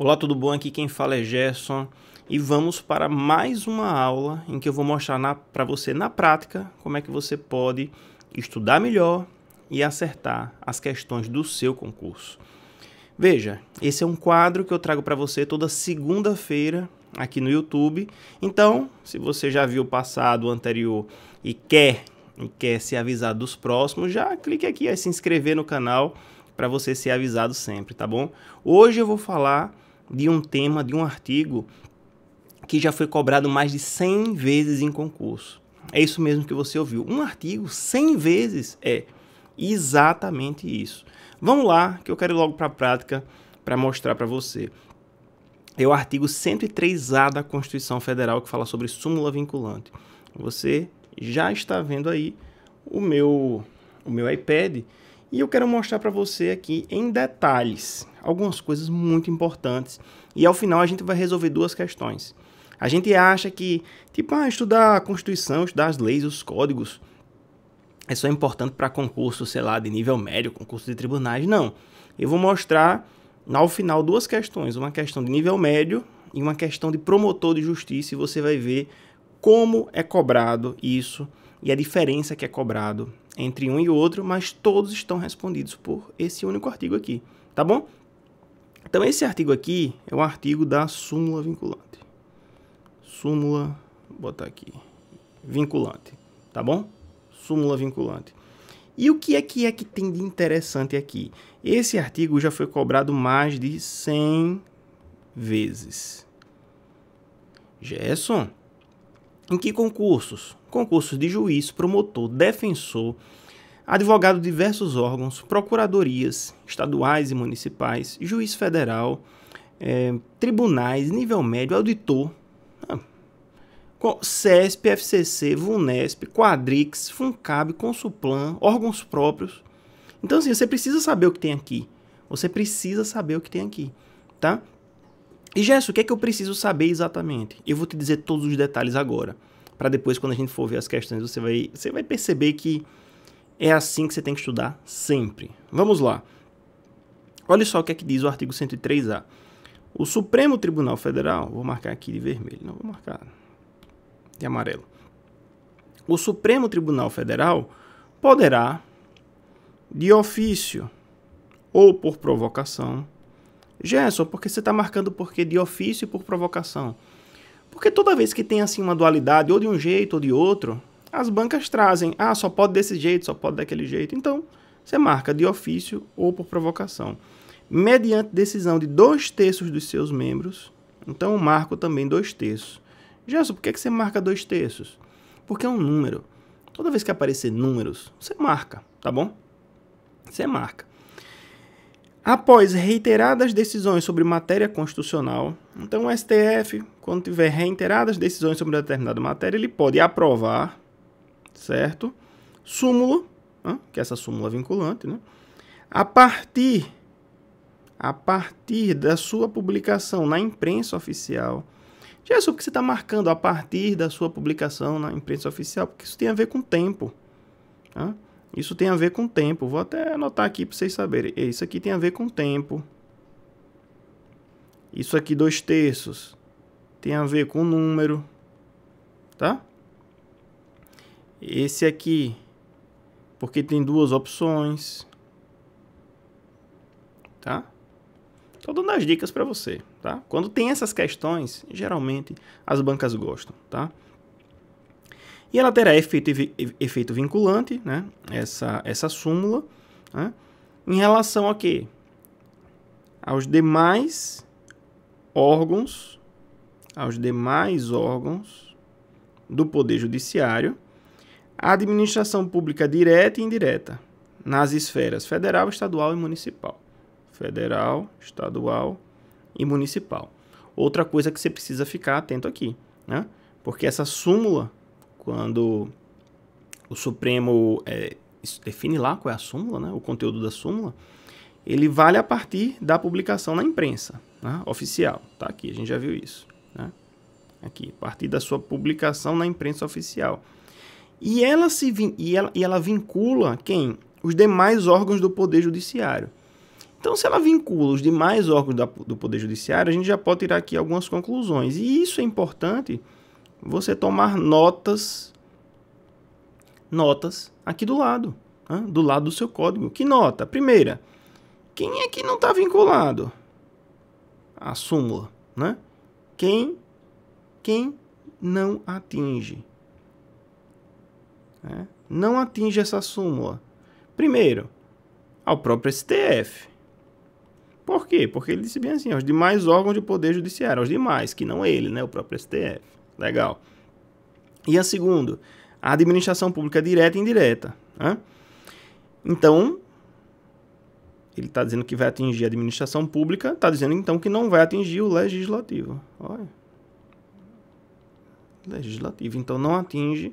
Olá, tudo bom? Aqui quem fala é Gerson e vamos para mais uma aula em que eu vou mostrar para você na prática como é que você pode estudar melhor e acertar as questões do seu concurso. Veja, esse é um quadro que eu trago para você toda segunda-feira aqui no YouTube. Então, se você já viu o passado o anterior e quer e quer ser avisado dos próximos, já clique aqui em se inscrever no canal para você ser avisado sempre, tá bom? Hoje eu vou falar de um tema, de um artigo que já foi cobrado mais de 100 vezes em concurso. É isso mesmo que você ouviu. Um artigo 100 vezes é exatamente isso. Vamos lá, que eu quero ir logo para a prática para mostrar para você. É o artigo 103A da Constituição Federal que fala sobre súmula vinculante. Você já está vendo aí o meu o meu iPad e eu quero mostrar para você aqui em detalhes algumas coisas muito importantes. E ao final a gente vai resolver duas questões. A gente acha que, tipo, ah, estudar a Constituição, estudar as leis, os códigos, é só importante para concurso, sei lá, de nível médio, concurso de tribunais. Não. Eu vou mostrar ao final duas questões, uma questão de nível médio e uma questão de promotor de justiça, e você vai ver como é cobrado isso e a diferença que é cobrado entre um e outro, mas todos estão respondidos por esse único artigo aqui, tá bom? Então esse artigo aqui é o artigo da súmula vinculante. Súmula, vou botar aqui, vinculante, tá bom? Súmula vinculante. E o que é que é que tem de interessante aqui? Esse artigo já foi cobrado mais de 100 vezes. Gerson, em que concursos? concursos de juiz, promotor, defensor, advogado de diversos órgãos, procuradorias estaduais e municipais, juiz federal, é, tribunais, nível médio, auditor, ah, CESP, FCC, VUNESP, Quadrix, FUNCAB, Consuplan, órgãos próprios. Então, assim, você precisa saber o que tem aqui. Você precisa saber o que tem aqui, tá? E, Gerson, o que é que eu preciso saber exatamente? Eu vou te dizer todos os detalhes agora para depois quando a gente for ver as questões, você vai você vai perceber que é assim que você tem que estudar sempre. Vamos lá. Olha só o que é que diz o artigo 103A. O Supremo Tribunal Federal, vou marcar aqui de vermelho, não vou marcar de amarelo. O Supremo Tribunal Federal poderá, de ofício ou por provocação, Gerson, porque você está marcando porque de ofício e por provocação? Porque toda vez que tem assim uma dualidade, ou de um jeito ou de outro, as bancas trazem, ah, só pode desse jeito, só pode daquele jeito. Então, você marca de ofício ou por provocação. Mediante decisão de dois terços dos seus membros, então eu marco também dois terços. Gerson, por que, que você marca dois terços? Porque é um número. Toda vez que aparecer números, você marca, tá bom? Você marca. Após reiteradas decisões sobre matéria constitucional, então o STF, quando tiver reiteradas decisões sobre determinada matéria, ele pode aprovar, certo? Súmula, né? que é essa súmula vinculante, né? A partir a partir da sua publicação na imprensa oficial. Já é que você está marcando a partir da sua publicação na imprensa oficial, porque isso tem a ver com tempo. né? Isso tem a ver com tempo. Vou até anotar aqui para vocês saberem. É, isso aqui tem a ver com tempo. Isso aqui, dois terços, tem a ver com número, tá? Esse aqui, porque tem duas opções, tá? Tô dando as dicas para você, tá? Quando tem essas questões, geralmente as bancas gostam, tá? E ela terá efeito, efeito vinculante, né? essa, essa súmula, né? em relação a quê? Aos demais órgãos, aos demais órgãos do Poder Judiciário, a administração pública direta e indireta, nas esferas federal, estadual e municipal. Federal, estadual e municipal. Outra coisa que você precisa ficar atento aqui, né? Porque essa súmula quando o Supremo é, define lá qual é a súmula, né, o conteúdo da súmula, ele vale a partir da publicação na imprensa né, oficial. Tá aqui, a gente já viu isso. Né? Aqui, a partir da sua publicação na imprensa oficial. E ela, se e ela, e ela vincula quem? Os demais órgãos do Poder Judiciário. Então, se ela vincula os demais órgãos da, do Poder Judiciário, a gente já pode tirar aqui algumas conclusões. E isso é importante você tomar notas, notas aqui do lado, né? do lado do seu código. Que nota? Primeira, quem é que não está vinculado à súmula? Né? Quem, quem não atinge? Né? Não atinge essa súmula. Primeiro, ao próprio STF. Por quê? Porque ele disse bem assim, aos demais órgãos de poder judiciário, aos demais, que não ele, né, o próprio STF. Legal. E a segunda, a administração pública é direta e indireta. Né? Então, ele está dizendo que vai atingir a administração pública, está dizendo então que não vai atingir o legislativo. Olha. Legislativo, então não atinge.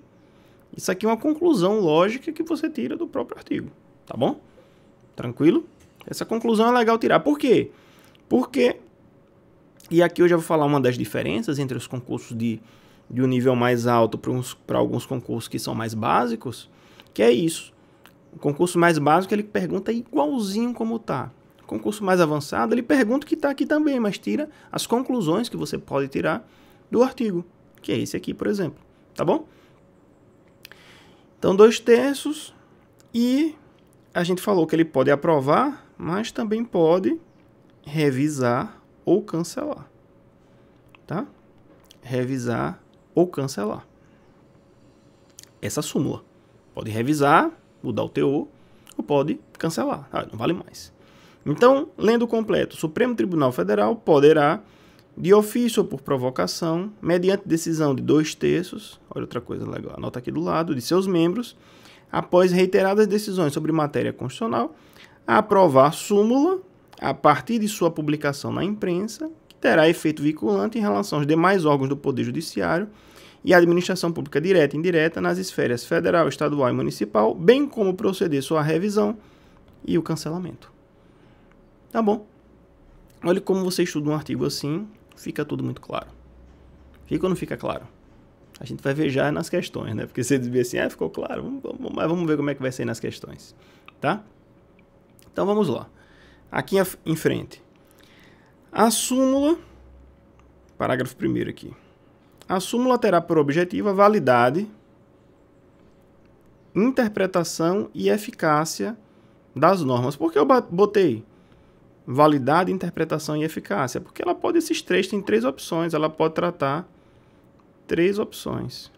Isso aqui é uma conclusão lógica que você tira do próprio artigo, tá bom? Tranquilo? Essa conclusão é legal tirar. Por quê? Porque e aqui eu já vou falar uma das diferenças entre os concursos de, de um nível mais alto para alguns concursos que são mais básicos, que é isso. O concurso mais básico ele pergunta igualzinho como tá. O concurso mais avançado ele pergunta o que está aqui também, mas tira as conclusões que você pode tirar do artigo, que é esse aqui, por exemplo. Tá bom? Então, dois terços e a gente falou que ele pode aprovar, mas também pode revisar ou cancelar. Tá? Revisar ou cancelar. Essa súmula. Pode revisar, mudar o teor, ou pode cancelar. Ah, não vale mais. Então, lendo completo, o Supremo Tribunal Federal poderá, de ofício ou por provocação, mediante decisão de dois terços, olha outra coisa legal, anota aqui do lado, de seus membros, após reiteradas decisões sobre matéria constitucional, aprovar súmula a partir de sua publicação na imprensa, que terá efeito vinculante em relação aos demais órgãos do Poder Judiciário e administração pública direta e indireta nas esferas federal, estadual e municipal, bem como proceder sua revisão e o cancelamento. Tá bom? Olha como você estuda um artigo assim, fica tudo muito claro. Fica ou não fica claro? A gente vai ver já nas questões, né? Porque você diz assim, ah, ficou claro, vamos, vamos, mas vamos ver como é que vai ser nas questões, tá? Então vamos lá aqui em frente. A súmula, parágrafo primeiro aqui. A súmula terá por objetivo a validade, interpretação e eficácia das normas. Por que eu botei validade, interpretação e eficácia? Porque ela pode, esses três, tem três opções, ela pode tratar três opções.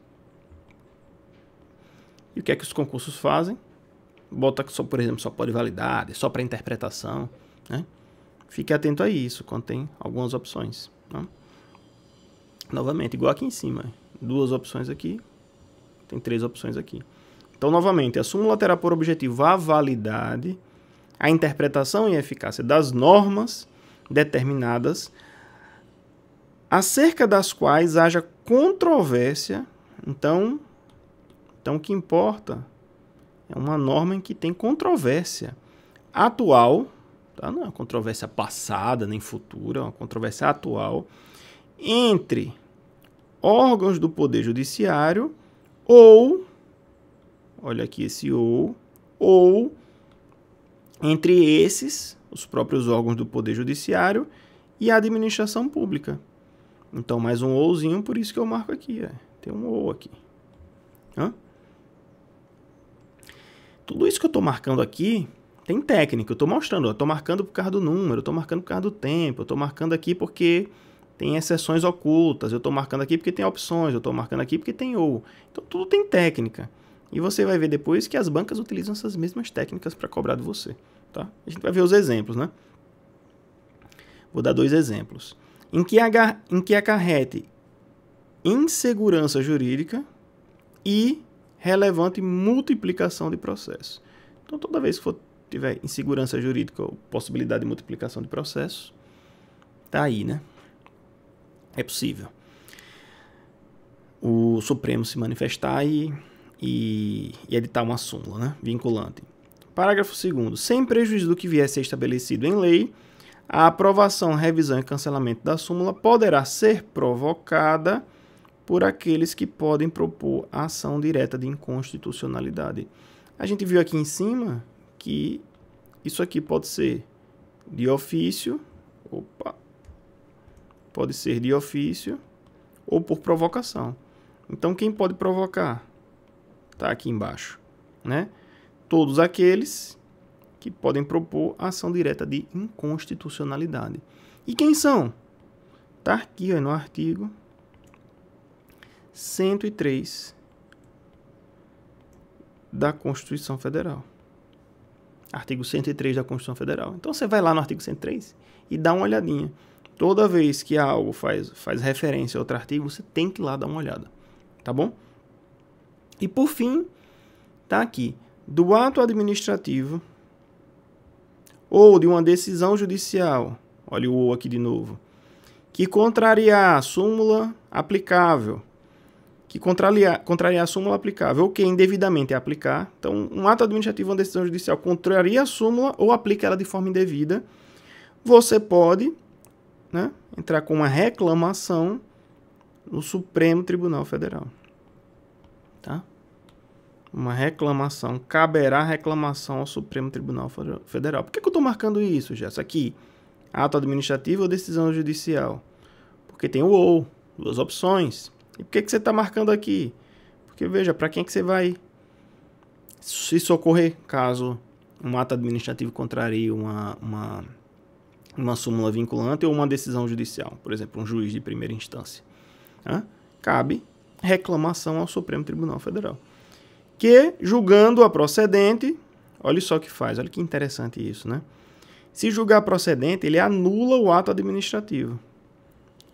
E o que é que os concursos fazem? bota que só, por exemplo, só pode validar, é só para interpretação, né? Fique atento a isso quando tem algumas opções. Né? Novamente, igual aqui em cima, duas opções aqui, tem três opções aqui. Então, novamente, a súmula terá por objetivo a validade, a interpretação e a eficácia das normas determinadas acerca das quais haja controvérsia. Então, então o que importa é uma norma em que tem controvérsia atual, tá? não é uma controvérsia passada nem futura, é uma controvérsia atual, entre órgãos do Poder Judiciário ou, olha aqui esse ou, ou entre esses, os próprios órgãos do Poder Judiciário e a administração pública. Então, mais um ouzinho, por isso que eu marco aqui. é. Tem um ou aqui. Hã? Tudo isso que eu estou marcando aqui tem técnica. Eu estou mostrando, eu estou marcando por causa do número, eu estou marcando por causa do tempo, eu estou marcando aqui porque tem exceções ocultas, eu estou marcando aqui porque tem opções, eu estou marcando aqui porque tem ou. Então tudo tem técnica. E você vai ver depois que as bancas utilizam essas mesmas técnicas para cobrar de você. Tá? A gente vai ver os exemplos, né? Vou dar dois exemplos. Em que, em que acarrete insegurança jurídica e relevante multiplicação de processos. Então, toda vez que for, tiver insegurança jurídica ou possibilidade de multiplicação de processos, tá aí, né? É possível o Supremo se manifestar e, e, e editar uma súmula né? vinculante. Parágrafo 2. Sem prejuízo do que vier a ser estabelecido em lei, a aprovação, revisão e cancelamento da súmula poderá ser provocada por aqueles que podem propor a ação direta de inconstitucionalidade. A gente viu aqui em cima que isso aqui pode ser de ofício, opa, pode ser de ofício ou por provocação. Então quem pode provocar? Está aqui embaixo, né? Todos aqueles que podem propor ação direta de inconstitucionalidade. E quem são? Está aqui ó, no artigo 103 da Constituição Federal. Artigo 103 da Constituição Federal. Então você vai lá no artigo 103 e dá uma olhadinha. Toda vez que algo faz, faz referência a outro artigo, você tem que ir lá dar uma olhada. Tá bom? E por fim, tá aqui. Do ato administrativo ou de uma decisão judicial, olha o ou aqui de novo, que contrariar a súmula aplicável que contrariar, contraria a súmula aplicável ou que indevidamente é aplicar. Então, um ato administrativo ou uma decisão judicial contraria a súmula ou aplica ela de forma indevida. Você pode né, entrar com uma reclamação no Supremo Tribunal Federal. Tá? Uma reclamação. Caberá reclamação ao Supremo Tribunal Federal. Por que, que eu estou marcando isso, Jess? Aqui, ato administrativo ou decisão judicial? Porque tem o ou, duas opções. E por que, que você está marcando aqui? Porque veja, para quem é que você vai se socorrer caso um ato administrativo contrarie uma, uma, uma súmula vinculante ou uma decisão judicial, por exemplo, um juiz de primeira instância. Cabe reclamação ao Supremo Tribunal Federal, que, julgando-a procedente, olha só o que faz, olha que interessante isso, né? Se julgar procedente, ele anula o ato administrativo.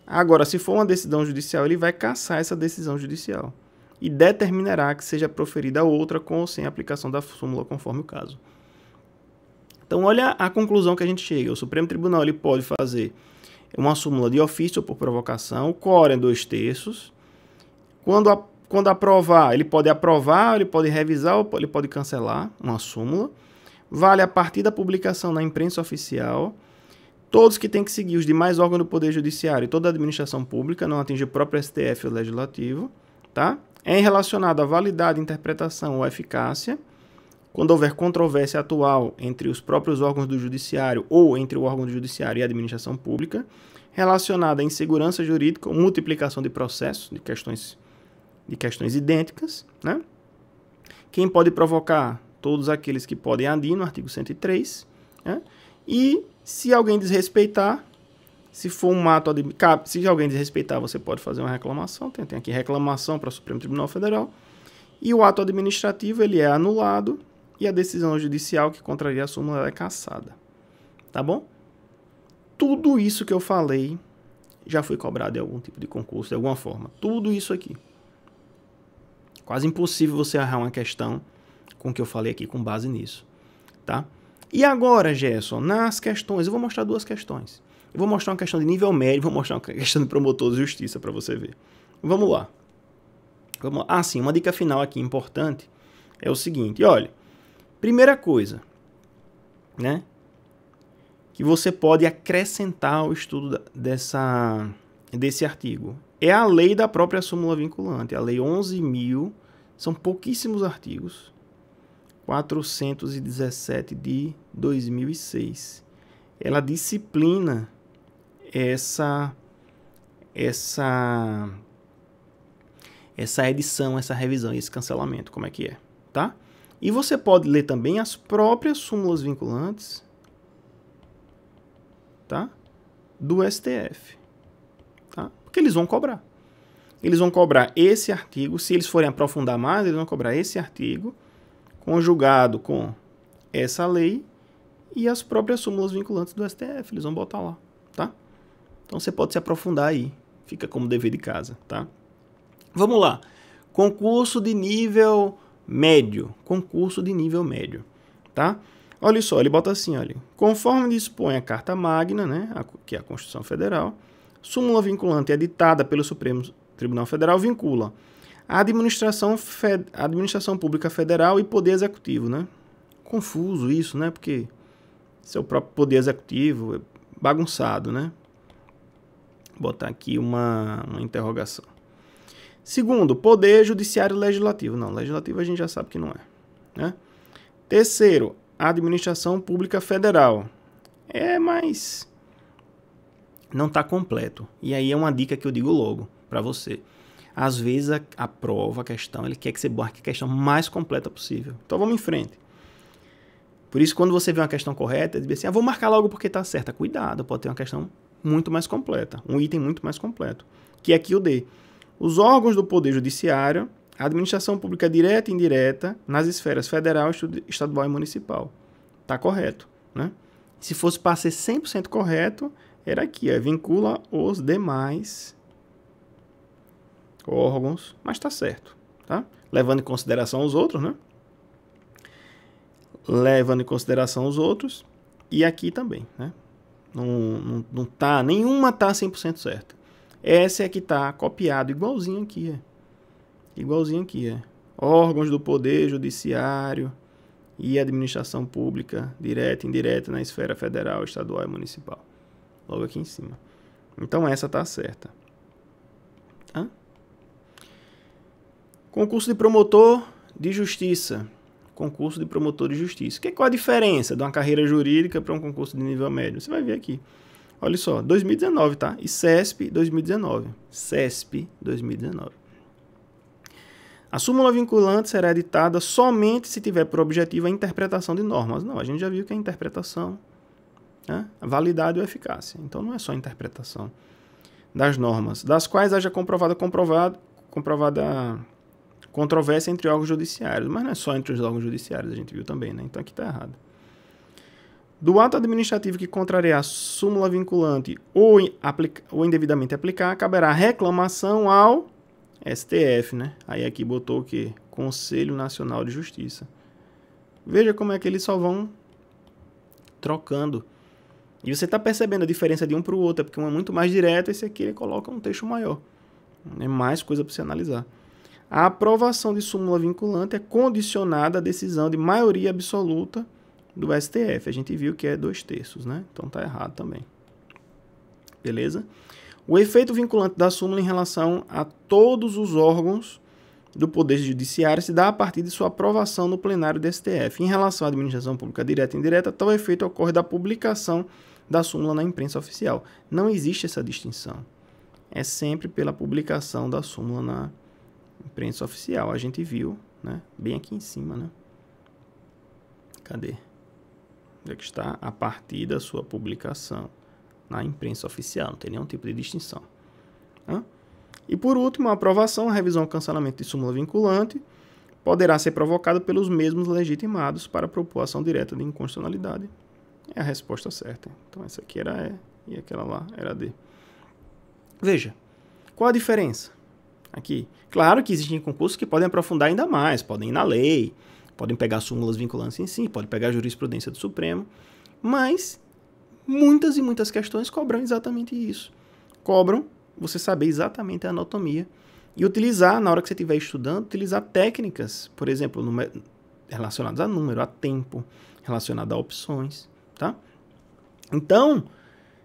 Agora, se for uma decisão judicial, ele vai caçar essa decisão judicial e determinará que seja proferida outra com ou sem aplicação da súmula conforme o caso. Então, olha a conclusão que a gente chega. O Supremo Tribunal ele pode fazer uma súmula de ofício por provocação, o quórum é dois terços. Quando, a, quando aprovar, ele pode aprovar, ele pode revisar, ou ele pode cancelar uma súmula. Vale a partir da publicação na imprensa oficial todos que têm que seguir os demais órgãos do Poder Judiciário e toda a administração pública, não atinge o próprio STF ou Legislativo, tá? É relacionado à validade, interpretação ou eficácia, quando houver controvérsia atual entre os próprios órgãos do Judiciário ou entre o órgão do Judiciário e a administração pública, relacionada à insegurança jurídica ou multiplicação de processos, de questões, de questões idênticas, né? Quem pode provocar? Todos aqueles que podem adir no artigo 103, né? E se alguém desrespeitar, se for um ato administrativo, se alguém desrespeitar, você pode fazer uma reclamação. Tem, tem aqui reclamação para o Supremo Tribunal Federal. E o ato administrativo ele é anulado e a decisão judicial que contraria a súmula é cassada. Tá bom? Tudo isso que eu falei já foi cobrado em algum tipo de concurso, de alguma forma. Tudo isso aqui. Quase impossível você errar uma questão com o que eu falei aqui com base nisso, tá? E agora, Gerson, nas questões, eu vou mostrar duas questões. Eu vou mostrar uma questão de nível médio, vou mostrar uma questão de promotor de justiça para você ver. Vamos lá. Vamos lá. Ah, sim, uma dica final aqui importante é o seguinte, olha. Primeira coisa, né? Que você pode acrescentar ao estudo dessa, desse artigo. É a lei da própria súmula vinculante, a lei 11.000, são pouquíssimos artigos, 417 de 2006. Ela disciplina essa essa essa edição, essa revisão, esse cancelamento, como é que é, tá? E você pode ler também as próprias súmulas vinculantes, tá? Do STF, tá? Porque eles vão cobrar. Eles vão cobrar esse artigo, se eles forem aprofundar mais, eles vão cobrar esse artigo conjugado com essa lei e as próprias súmulas vinculantes do STF, eles vão botar lá, tá? Então você pode se aprofundar aí, fica como dever de casa, tá? Vamos lá. Concurso de nível médio, concurso de nível médio, tá? Olha só, ele bota assim, olha. Conforme dispõe a Carta Magna, né, a, que é a Constituição Federal, súmula vinculante editada pelo Supremo Tribunal Federal vincula a administração, a administração pública federal e poder executivo, né? Confuso isso, né? Porque seu próprio poder executivo, é bagunçado, né? Vou botar aqui uma, uma interrogação. Segundo, poder judiciário legislativo. Não, legislativo a gente já sabe que não é. Né? Terceiro, administração pública federal. É, mas não está completo. E aí é uma dica que eu digo logo para você. Às vezes a, a, prova, a questão, ele quer que você marque a questão mais completa possível. Então vamos em frente. Por isso, quando você vê uma questão correta, diz assim, ah, vou marcar logo porque está certa. Cuidado, pode ter uma questão muito mais completa, um item muito mais completo, que é aqui o D. Os órgãos do Poder Judiciário, a administração pública direta e indireta, nas esferas federal, estadual e municipal. Está correto, né? Se fosse para ser 100% correto, era aqui, ó, vincula os demais órgãos, mas está certo, tá? Levando em consideração os outros, né? levando em consideração os outros, e aqui também, né? Não, não, não tá, nenhuma tá 100% certa. Essa é que tá copiado igualzinho aqui, é. Igualzinho aqui, é. Órgãos do poder judiciário e administração pública, direta e indireta na esfera federal, estadual e municipal. Logo aqui em cima. Então essa tá certa. Concurso de promotor de justiça concurso de promotor de justiça. Que, qual a diferença de uma carreira jurídica para um concurso de nível médio? Você vai ver aqui. Olha só, 2019, tá? E CESP 2019. CESP 2019. A súmula vinculante será editada somente se tiver por objetivo a interpretação de normas. Não, a gente já viu que a interpretação, né? a validade ou eficácia. Então não é só a interpretação das normas, das quais haja comprovado, comprovado, comprovada controvérsia entre órgãos judiciários, mas não é só entre os órgãos judiciários, a gente viu também, né? Então aqui está errado. Do ato administrativo que contrariar a súmula vinculante ou, aplica, ou indevidamente aplicar, caberá reclamação ao STF, né? Aí aqui botou o quê? Conselho Nacional de Justiça. Veja como é que eles só vão trocando. E você está percebendo a diferença de um para o outro, é porque um é muito mais direto, esse aqui ele coloca um texto maior. É mais coisa para você analisar. A aprovação de súmula vinculante é condicionada à decisão de maioria absoluta do STF. A gente viu que é dois terços, né? Então tá errado também. Beleza? O efeito vinculante da súmula em relação a todos os órgãos do Poder Judiciário se dá a partir de sua aprovação no plenário do STF. Em relação à administração pública direta e indireta, tal efeito ocorre da publicação da súmula na imprensa oficial. Não existe essa distinção. É sempre pela publicação da súmula na imprensa Imprensa oficial, a gente viu, né? Bem aqui em cima, né? Cadê? Onde é que está? A partir da sua publicação na imprensa oficial, não tem nenhum tipo de distinção. Né? E por último, a aprovação, revisão ou cancelamento de súmula vinculante poderá ser provocada pelos mesmos legitimados para propor ação direta de inconstitucionalidade. É a resposta certa. Então essa aqui era E é, e aquela lá era D. Veja, qual a diferença? aqui. Claro que existem concursos que podem aprofundar ainda mais, podem ir na lei, podem pegar súmulas vinculantes em si, podem pegar a jurisprudência do Supremo, mas muitas e muitas questões cobram exatamente isso. Cobram você saber exatamente a anatomia e utilizar, na hora que você estiver estudando, utilizar técnicas, por exemplo, relacionadas a número, a tempo, relacionadas a opções, tá? Então,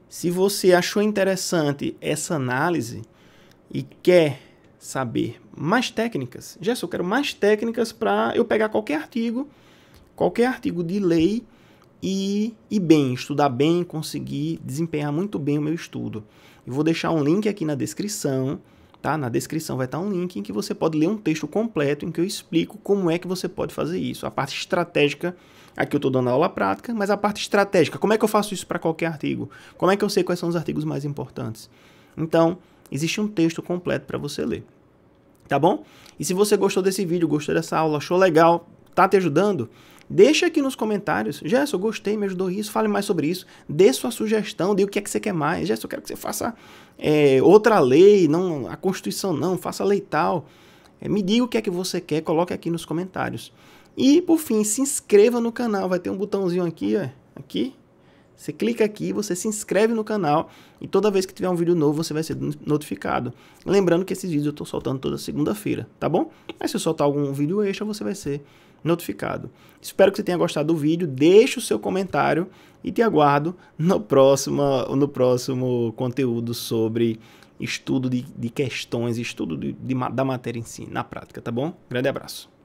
se você achou interessante essa análise e quer saber mais técnicas. Gerson, eu quero mais técnicas para eu pegar qualquer artigo, qualquer artigo de lei e e bem, estudar bem, conseguir desempenhar muito bem o meu estudo. Eu vou deixar um link aqui na descrição, tá? Na descrição vai estar um link em que você pode ler um texto completo em que eu explico como é que você pode fazer isso. A parte estratégica, aqui eu estou dando aula prática, mas a parte estratégica, como é que eu faço isso para qualquer artigo? Como é que eu sei quais são os artigos mais importantes? Então, existe um texto completo para você ler. Tá bom? E se você gostou desse vídeo, gostou dessa aula, achou legal, tá te ajudando, Deixa aqui nos comentários. Gerson, eu gostei, me ajudou isso, fale mais sobre isso. Dê sua sugestão, dê o que é que você quer mais. Gerson, eu quero que você faça é, outra lei, não a Constituição não, faça lei tal. É, me diga o que é que você quer, coloque aqui nos comentários. E, por fim, se inscreva no canal. Vai ter um botãozinho aqui, ó, aqui, você clica aqui, você se inscreve no canal e toda vez que tiver um vídeo novo você vai ser notificado. Lembrando que esses vídeos eu estou soltando toda segunda-feira, tá bom? Mas se eu soltar algum vídeo extra você vai ser notificado. Espero que você tenha gostado do vídeo, deixe o seu comentário e te aguardo no próximo, no próximo conteúdo sobre estudo de, de questões, estudo de, de, da matéria em si, na prática, tá bom? Grande abraço.